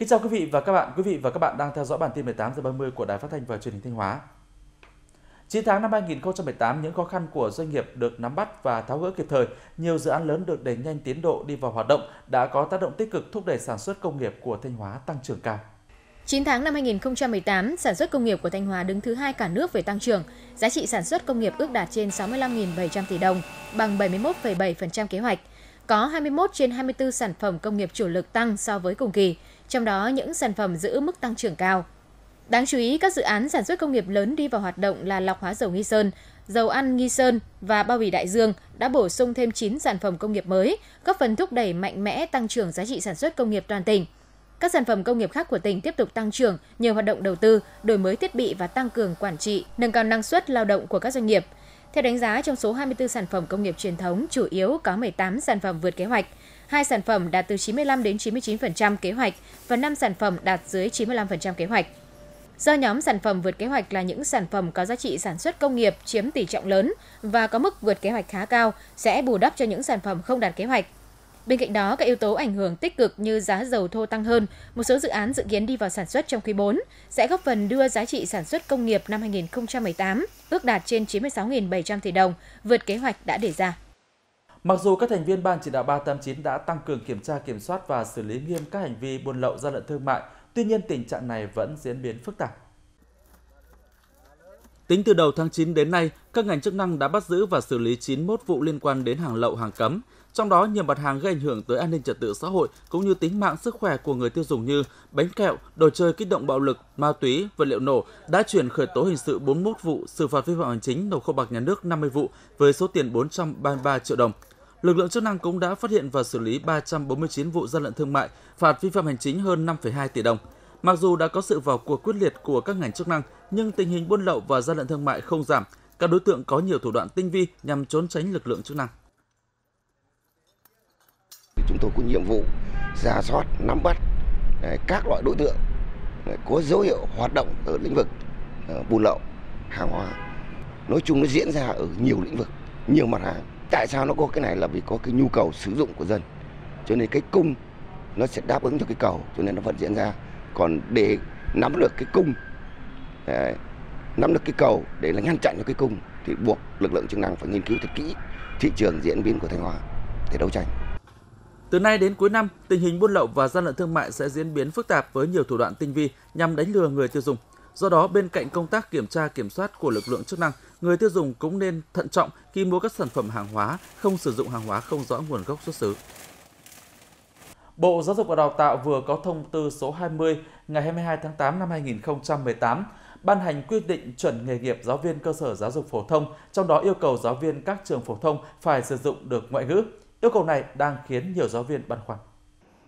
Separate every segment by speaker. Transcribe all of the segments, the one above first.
Speaker 1: Kính chào quý vị và các bạn. Quý vị và các bạn đang theo dõi bản tin 18 giờ 30 của Đài Phát thanh và Truyền hình Thanh Hóa. 9 tháng năm 2018, những khó khăn của doanh nghiệp được nắm bắt và tháo gỡ kịp thời, nhiều dự án lớn được đẩy nhanh tiến độ đi vào hoạt động đã có tác động tích cực thúc đẩy sản xuất công nghiệp của Thanh Hóa tăng trưởng cao.
Speaker 2: 9 tháng năm 2018, sản xuất công nghiệp của Thanh Hóa đứng thứ hai cả nước về tăng trưởng. Giá trị sản xuất công nghiệp ước đạt trên 65.700 tỷ đồng, bằng 71,7% kế hoạch có 21 trên 24 sản phẩm công nghiệp chủ lực tăng so với cùng kỳ, trong đó những sản phẩm giữ mức tăng trưởng cao. Đáng chú ý, các dự án sản xuất công nghiệp lớn đi vào hoạt động là lọc hóa dầu Nghi Sơn, dầu ăn Nghi Sơn và bao bì Đại Dương đã bổ sung thêm 9 sản phẩm công nghiệp mới, góp phần thúc đẩy mạnh mẽ tăng trưởng giá trị sản xuất công nghiệp toàn tỉnh. Các sản phẩm công nghiệp khác của tỉnh tiếp tục tăng trưởng nhờ hoạt động đầu tư, đổi mới thiết bị và tăng cường quản trị, nâng cao năng suất lao động của các doanh nghiệp – theo đánh giá, trong số 24 sản phẩm công nghiệp truyền thống, chủ yếu có 18 sản phẩm vượt kế hoạch, hai sản phẩm đạt từ 95 đến 99% kế hoạch và 5 sản phẩm đạt dưới 95% kế hoạch. Do nhóm sản phẩm vượt kế hoạch là những sản phẩm có giá trị sản xuất công nghiệp chiếm tỷ trọng lớn và có mức vượt kế hoạch khá cao sẽ bù đắp cho những sản phẩm không đạt kế hoạch. Bên cạnh đó, các yếu tố ảnh hưởng tích cực như giá dầu thô tăng hơn, một số dự án dự kiến đi vào sản xuất trong quý 4 sẽ góp phần đưa giá trị sản xuất công nghiệp năm 2018 ước đạt trên 96.700 tỷ đồng, vượt kế hoạch đã đề ra.
Speaker 1: Mặc dù các thành viên Ban chỉ đạo 389 đã tăng cường kiểm tra kiểm soát và xử lý nghiêm các hành vi buôn lậu gian lận thương mại, tuy nhiên tình trạng này vẫn diễn biến phức tạp. Tính từ đầu tháng 9 đến nay, các ngành chức năng đã bắt giữ và xử lý 91 vụ liên quan đến hàng lậu hàng cấm, trong đó nhiều mặt hàng gây ảnh hưởng tới an ninh trật tự xã hội cũng như tính mạng sức khỏe của người tiêu dùng như bánh kẹo, đồ chơi kích động bạo lực, ma túy, vật liệu nổ đã chuyển khởi tố hình sự 41 vụ, xử phạt vi phạm hành chính nộp kho bạc nhà nước 50 vụ với số tiền 433 triệu đồng. Lực lượng chức năng cũng đã phát hiện và xử lý 349 vụ gian lận thương mại, phạt vi phạm hành chính hơn 5,2 tỷ đồng. Mặc dù đã có sự vào cuộc quyết liệt của các ngành chức năng, nhưng tình hình buôn lậu và gian lận thương mại không giảm. Các đối tượng có nhiều thủ đoạn tinh vi nhằm trốn tránh lực lượng chức năng.
Speaker 2: Chúng tôi có nhiệm vụ
Speaker 1: ra soát, nắm bắt các loại đối tượng có dấu hiệu hoạt động ở lĩnh vực ờ, buôn lậu hàng hóa. Nói chung nó diễn ra ở nhiều lĩnh vực, nhiều mặt hàng. Tại sao nó có cái này là vì có cái nhu cầu sử dụng của dân. Cho nên cái cung nó sẽ đáp ứng cho cái cầu cho nên nó vẫn diễn ra còn để nắm được cái cung ờ, nắm được cái cầu để là ngăn chặn được cái cung thì buộc lực lượng chức năng phải nghiên cứu thật kỹ thị trường diễn biến của Thanh Hóa để đấu tranh. Từ nay đến cuối năm, tình hình buôn lậu và gian lận thương mại sẽ diễn biến phức tạp với nhiều thủ đoạn tinh vi nhằm đánh lừa người tiêu dùng. Do đó, bên cạnh công tác kiểm tra kiểm soát của lực lượng chức năng, người tiêu dùng cũng nên thận trọng khi mua các sản phẩm hàng hóa, không sử dụng hàng hóa không rõ nguồn gốc xuất xứ. Bộ Giáo dục và Đào tạo vừa có thông tư số 20 ngày 22 tháng 8 năm 2018 ban hành quyết định chuẩn nghề nghiệp giáo viên cơ sở giáo dục phổ thông, trong đó yêu cầu giáo viên các trường phổ thông phải sử dụng được ngoại ngữ. Yêu cầu này đang khiến nhiều giáo viên băn khoăn.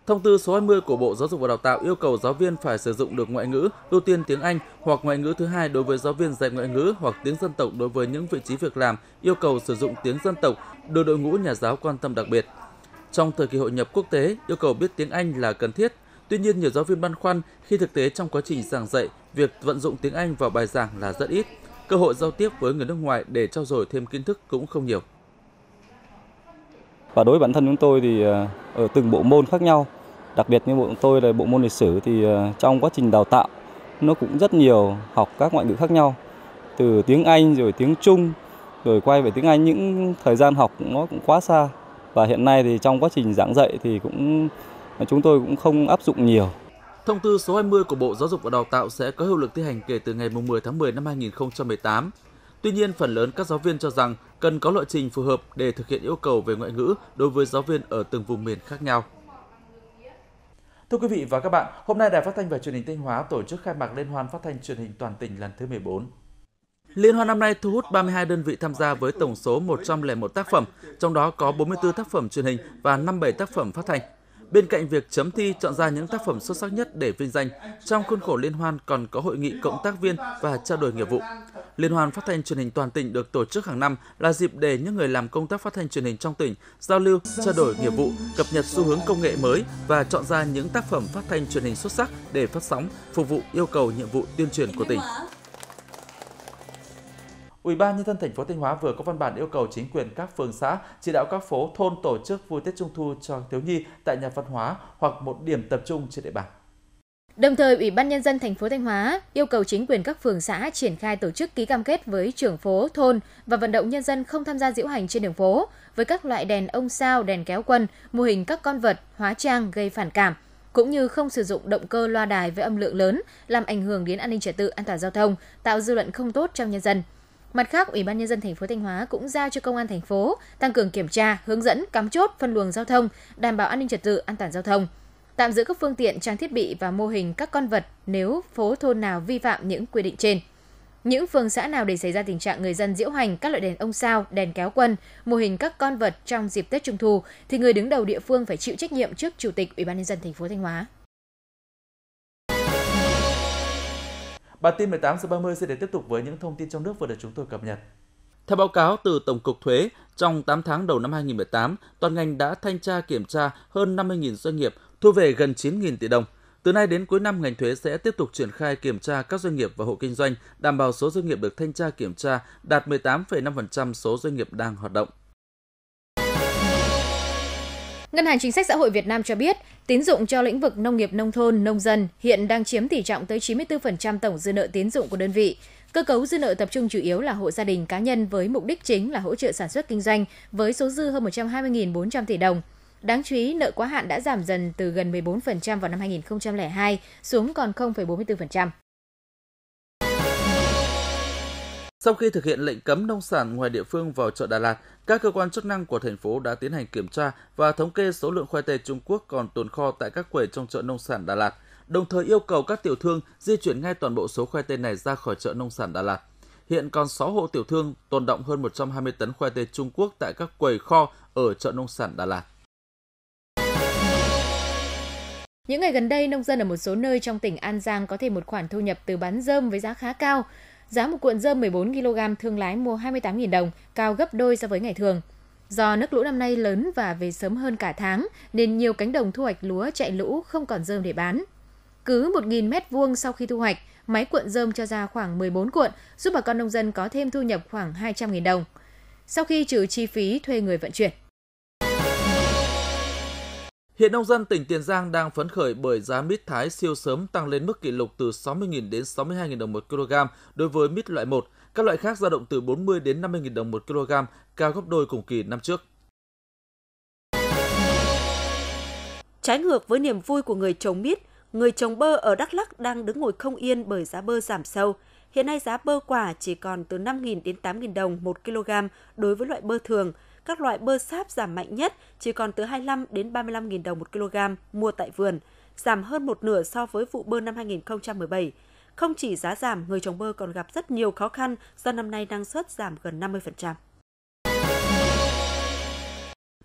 Speaker 1: Thông tư số 20 của Bộ Giáo dục và Đào tạo yêu cầu giáo viên phải sử dụng được ngoại ngữ, ưu tiên tiếng Anh hoặc ngoại ngữ thứ hai đối với giáo viên dạy ngoại ngữ hoặc tiếng dân tộc đối với những vị trí việc làm yêu cầu sử dụng tiếng dân tộc được đội ngũ nhà giáo quan tâm đặc biệt. Trong thời kỳ hội nhập quốc tế, yêu cầu biết tiếng Anh là cần thiết. Tuy nhiên, nhiều giáo viên băn khoăn khi thực tế trong quá trình giảng dạy, việc vận dụng tiếng Anh vào bài giảng là rất ít. Cơ hội giao tiếp với người nước ngoài để trao dồi thêm kiến thức cũng không nhiều. Và đối với bản thân chúng tôi thì ờ, ở từng bộ môn khác nhau, đặc biệt như bộ chúng tôi là bộ môn lịch sử thì ờ, trong quá trình đào tạo nó cũng rất nhiều học các ngoại ngữ khác nhau từ tiếng Anh rồi tiếng Trung rồi quay về tiếng Anh những thời gian học nó cũng quá xa và hiện nay thì trong quá trình giảng dạy thì cũng chúng tôi cũng không áp dụng nhiều. Thông tư số 20 của Bộ Giáo dục và Đào tạo sẽ có hiệu lực thi hành kể từ ngày 10 tháng 10 năm 2018. Tuy nhiên, phần lớn các giáo viên cho rằng cần có lộ trình phù hợp để thực hiện yêu cầu về ngoại ngữ đối với giáo viên ở từng vùng miền khác nhau. Thưa quý vị và các bạn, hôm nay Đài Phát thanh và Truyền hình Thanh Hóa tổ chức khai mạc Liên hoan Phát thanh Truyền hình toàn tỉnh lần thứ 14. Liên hoan năm nay thu hút 32 đơn vị tham gia với tổng số 101 tác phẩm, trong đó có 44 tác phẩm truyền hình và 57 tác phẩm phát thanh. Bên cạnh việc chấm thi chọn ra những tác phẩm xuất sắc nhất để vinh danh, trong khuôn khổ liên hoan còn có hội nghị cộng tác viên và trao đổi nghiệp vụ. Liên hoan phát thanh truyền hình toàn tỉnh được tổ chức hàng năm là dịp để những người làm công tác phát thanh truyền hình trong tỉnh giao lưu, trao đổi nghiệp vụ, cập nhật xu hướng công nghệ mới và chọn ra những tác phẩm phát thanh truyền hình xuất sắc để phát sóng, phục vụ yêu cầu nhiệm vụ tuyên truyền của tỉnh. Ủy ban nhân dân thành phố Thanh Hóa vừa có văn bản yêu cầu chính quyền các phường xã chỉ đạo các phố thôn tổ chức vui Tết Trung thu cho thiếu nhi tại nhà văn hóa hoặc một điểm tập trung trên địa bàn.
Speaker 2: Đồng thời, Ủy ban nhân dân thành phố Thanh Hóa yêu cầu chính quyền các phường xã triển khai tổ chức ký cam kết với trưởng phố, thôn và vận động nhân dân không tham gia diễu hành trên đường phố với các loại đèn ông sao, đèn kéo quân, mô hình các con vật, hóa trang gây phản cảm, cũng như không sử dụng động cơ loa đài với âm lượng lớn làm ảnh hưởng đến an ninh trật tự, an toàn giao thông, tạo dư luận không tốt trong nhân dân. Mặt khác, Ủy ban nhân dân thành phố Thanh Hóa cũng giao cho công an thành phố tăng cường kiểm tra, hướng dẫn, cắm chốt phân luồng giao thông, đảm bảo an ninh trật tự, an toàn giao thông tạm giữ các phương tiện, trang thiết bị và mô hình các con vật nếu phố thôn nào vi phạm những quy định trên. Những phường xã nào để xảy ra tình trạng người dân diễu hành các loại đèn ông sao, đèn kéo quân, mô hình các con vật trong dịp Tết Trung thu thì người đứng đầu địa phương phải chịu trách nhiệm trước Chủ tịch Ủy ban nhân dân thành phố Thanh Hóa.
Speaker 1: Bản tin 18 giờ 30 sẽ để tiếp tục với những thông tin trong nước vừa được chúng tôi cập nhật. Theo báo cáo từ Tổng cục Thuế, trong 8 tháng đầu năm 2018, toàn ngành đã thanh tra kiểm tra hơn 50.000 doanh nghiệp, thu về gần 9.000 tỷ đồng. Từ nay đến cuối năm, ngành thuế sẽ tiếp tục triển khai kiểm tra các doanh nghiệp và hộ kinh doanh, đảm bảo số doanh nghiệp được thanh tra kiểm tra đạt 18,5% số doanh nghiệp đang hoạt động.
Speaker 2: Ngân hàng Chính sách Xã hội Việt Nam cho biết, tín dụng cho lĩnh vực nông nghiệp nông thôn, nông dân hiện đang chiếm tỷ trọng tới 94% tổng dư nợ tín dụng của đơn vị. Cơ cấu dư nợ tập trung chủ yếu là hộ gia đình cá nhân với mục đích chính là hỗ trợ sản xuất kinh doanh với số dư hơn 120.400 tỷ đồng. Đáng chú ý, nợ quá hạn đã giảm dần từ gần 14% vào năm 2002 xuống còn 0,44%.
Speaker 1: Sau khi thực hiện lệnh cấm nông sản ngoài địa phương vào chợ Đà Lạt, các cơ quan chức năng của thành phố đã tiến hành kiểm tra và thống kê số lượng khoai tây Trung Quốc còn tồn kho tại các quầy trong chợ nông sản Đà Lạt, đồng thời yêu cầu các tiểu thương di chuyển ngay toàn bộ số khoai tây này ra khỏi chợ nông sản Đà Lạt. Hiện còn 6 hộ tiểu thương tồn động hơn 120 tấn khoai tây Trung Quốc tại các quầy kho ở chợ nông sản Đà Lạt.
Speaker 2: Những ngày gần đây, nông dân ở một số nơi trong tỉnh An Giang có thể một khoản thu nhập từ bán dơm với giá khá cao. Giá một cuộn dơm 14 kg thương lái mua 28.000 đồng, cao gấp đôi so với ngày thường. Do nước lũ năm nay lớn và về sớm hơn cả tháng, nên nhiều cánh đồng thu hoạch lúa chạy lũ không còn dơm để bán. Cứ 1.000 m2 sau khi thu hoạch, máy cuộn dơm cho ra khoảng 14 cuộn, giúp bà con nông dân có thêm thu nhập khoảng 200.000 đồng. Sau khi trừ chi phí thuê người vận chuyển.
Speaker 1: Hiện nông dân tỉnh Tiền Giang đang phấn khởi bởi giá mít Thái siêu sớm tăng lên mức kỷ lục từ 60.000 đến 62.000 đồng một kg đối với mít loại 1, các loại khác dao động từ 40 đến 50.000 đồng một kg, cao gấp đôi cùng kỳ năm trước.
Speaker 2: Trái ngược với niềm vui của người trồng mít, người trồng bơ ở Đắk Lắk đang đứng ngồi không yên bởi giá bơ giảm sâu. Hiện nay giá bơ quả chỉ còn từ 5.000 đến 8.000 đồng 1 kg đối với loại bơ thường – các loại bơ sáp giảm mạnh nhất chỉ còn từ 25 đến 35.000 đồng một kg mua tại vườn, giảm hơn một nửa so với vụ bơ năm 2017. Không chỉ giá giảm, người trồng bơ còn gặp rất nhiều khó khăn do năm nay năng suất giảm gần 50%.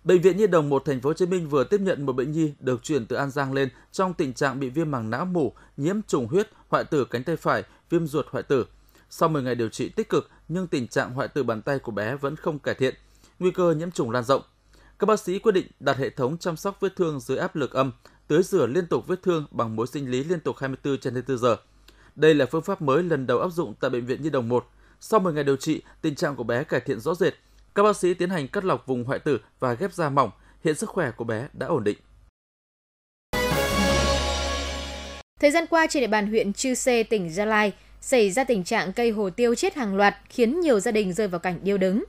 Speaker 1: Bệnh viện Nhi đồng 1 thành phố Hồ Chí Minh vừa tiếp nhận một bệnh nhi được chuyển từ An Giang lên trong tình trạng bị viêm màng não mủ, nhiễm trùng huyết, hoại tử cánh tay phải, viêm ruột hoại tử. Sau 10 ngày điều trị tích cực nhưng tình trạng hoại tử bàn tay của bé vẫn không cải thiện nguy cơ nhiễm trùng lan rộng. Các bác sĩ quyết định đặt hệ thống chăm sóc vết thương dưới áp lực âm, tưới rửa liên tục vết thương bằng muối sinh lý liên tục 24 trên 24 giờ. Đây là phương pháp mới lần đầu áp dụng tại bệnh viện Nhi đồng 1. Sau 10 ngày điều trị, tình trạng của bé cải thiện rõ rệt. Các bác sĩ tiến hành cắt lọc vùng hoại tử và ghép da mỏng. Hiện sức khỏe của bé đã ổn định.
Speaker 2: Thời gian qua trên địa bàn huyện Chư Sê, tỉnh Gia Lai, xảy ra tình trạng cây hồ tiêu chết hàng loạt khiến nhiều gia đình rơi vào cảnh điêu đứng.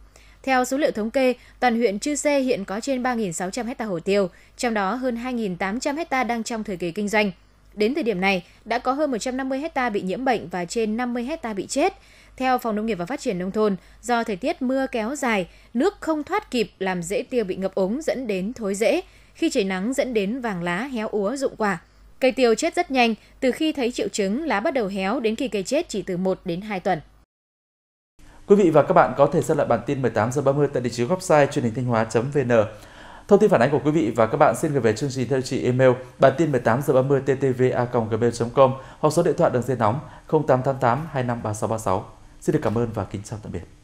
Speaker 2: Theo số liệu thống kê, toàn huyện Chư Sê hiện có trên 3.600 hecta hồ tiêu, trong đó hơn 2.800 hecta đang trong thời kỳ kinh doanh. Đến thời điểm này, đã có hơn 150 hecta bị nhiễm bệnh và trên 50 hecta bị chết. Theo Phòng Nông nghiệp và Phát triển Nông thôn, do thời tiết mưa kéo dài, nước không thoát kịp làm dễ tiêu bị ngập úng dẫn đến thối rễ, khi trời nắng dẫn đến vàng lá héo úa rụng quả. Cây tiêu chết rất nhanh, từ khi thấy triệu chứng lá bắt đầu héo đến khi cây chết chỉ từ 1 đến 2 tuần.
Speaker 1: Quý vị và các bạn có thể xem lại bản tin 18 giờ 30 tại địa chỉ website truyền hình thanh hóa.vn. Thông tin phản ánh của quý vị và các bạn xin gửi về chương trình theo chỉ email bản tin 18 giờ 30 ttva@gmail.com hoặc số điện thoại đường dây nóng 0888 253636. Xin được cảm ơn và kính chào tạm biệt.